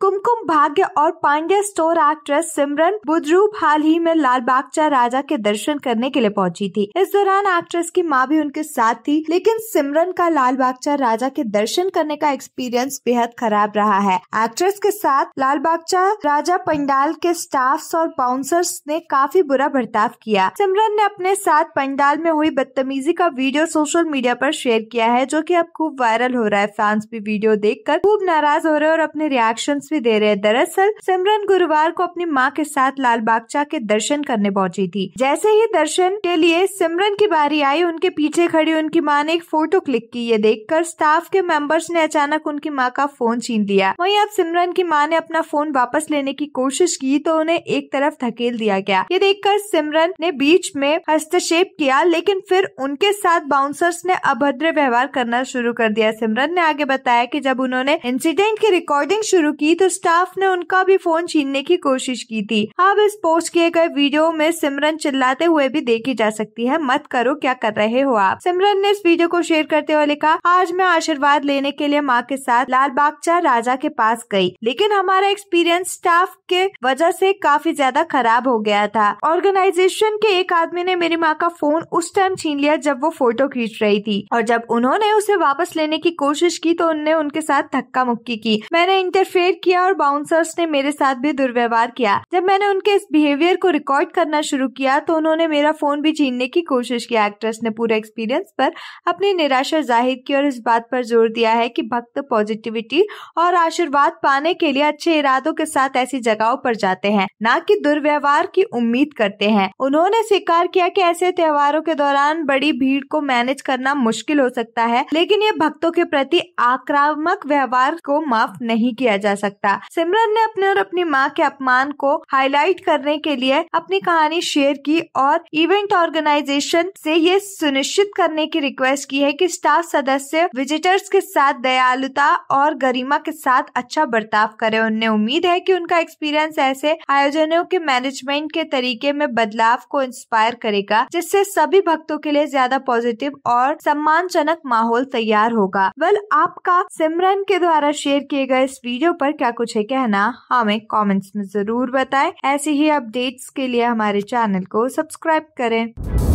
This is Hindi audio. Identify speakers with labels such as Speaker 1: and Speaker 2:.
Speaker 1: कुमकुम भाग्य और पांड्या स्टोर एक्ट्रेस सिमरन बुद्रूप हाल ही में लाल बागचा राजा के दर्शन करने के लिए पहुंची थी इस दौरान एक्ट्रेस की मां भी उनके साथ थी लेकिन सिमरन का लाल बागचा राजा के दर्शन करने का एक्सपीरियंस बेहद खराब रहा है एक्ट्रेस के साथ लाल बागचा राजा पंडाल के स्टाफ और बाउंसर्स ने काफी बुरा बर्ताव किया सिमरन ने अपने साथ पंडाल में हुई बदतमीजी का वीडियो सोशल मीडिया आरोप शेयर किया है जो की अब खूब वायरल हो रहा है फैंस भी वीडियो देख खूब नाराज हो रहे और अपने रिएक्शन गाइडेंस भी दे रहे हैं दरअसल सिमरन गुरुवार को अपनी माँ के साथ लाल बागचा के दर्शन करने पहुंची थी जैसे ही दर्शन के लिए सिमरन की बारी आई उनके पीछे खड़ी उनकी माँ ने एक फोटो क्लिक की ये देखकर स्टाफ के मेंबर्स ने अचानक उनकी माँ का फोन छीन लिया वहीं अब सिमरन की माँ ने अपना फोन वापस लेने की कोशिश की तो उन्हें एक तरफ धकेल दिया गया ये देखकर सिमरन ने बीच में हस्तक्षेप किया लेकिन फिर उनके साथ बाउंसर्स ने अभद्र व्यवहार करना शुरू कर दिया सिमरन ने आगे बताया की जब उन्होंने इंसिडेंट की रिकॉर्डिंग शुरू की तो स्टाफ ने उनका भी फोन छीनने की कोशिश की थी अब इस पोस्ट किए गए वीडियो में सिमरन चिल्लाते हुए भी देखी जा सकती है मत करो क्या कर रहे हो आप सिमरन ने इस वीडियो को शेयर करते हुए लिखा आज मैं आशीर्वाद लेने के लिए माँ के साथ लाल बागचा राजा के पास गई लेकिन हमारा एक्सपीरियंस स्टाफ के वजह से काफी ज्यादा खराब हो गया था ऑर्गेनाइजेशन के एक आदमी ने मेरी माँ का फोन उस टाइम छीन लिया जब वो फोटो खींच रही थी और जब उन्होंने उसे वापस लेने की कोशिश की तो उनने उनके साथ धक्का मुक्की की मैंने इंटरफेयर किया और बाउंसर्स ने मेरे साथ भी दुर्व्यवहार किया जब मैंने उनके इस बिहेवियर को रिकॉर्ड करना शुरू किया तो उन्होंने मेरा फोन भी छीनने की कोशिश किया एक्ट्रेस ने पूरे एक्सपीरियंस पर अपनी निराशा जाहिर की और इस बात पर जोर दिया है कि भक्त पॉजिटिविटी और आशीर्वाद पाने के लिए अच्छे इरादों के साथ ऐसी जगहों पर जाते हैं न कि दुर्व्यवहार की उम्मीद करते हैं उन्होंने स्वीकार किया कि ऐसे त्योहारों के दौरान बड़ी भीड़ को मैनेज करना मुश्किल हो सकता है लेकिन ये भक्तों के प्रति आक्रामक व्यवहार को माफ नहीं किया जा सकता सकता सिमरन ने अपने और अपनी माँ के अपमान को हाईलाइट करने के लिए अपनी कहानी शेयर की और इवेंट ऑर्गेनाइजेशन से ये सुनिश्चित करने की रिक्वेस्ट की है कि स्टाफ सदस्य विजिटर्स के साथ दयालुता और गरिमा के साथ अच्छा बर्ताव करे उन्हें उम्मीद है की उनका एक्सपीरियंस ऐसे आयोजनों के मैनेजमेंट के तरीके में बदलाव को इंस्पायर करेगा जिससे सभी भक्तों के लिए ज्यादा पॉजिटिव और सम्मानजनक माहौल तैयार होगा वेल आपका सिमरन के द्वारा शेयर किए गए इस वीडियो पर क्या क्या कुछ है कहना हमें कमेंट्स में जरूर बताएं ऐसी ही अपडेट्स के लिए हमारे चैनल को सब्सक्राइब करें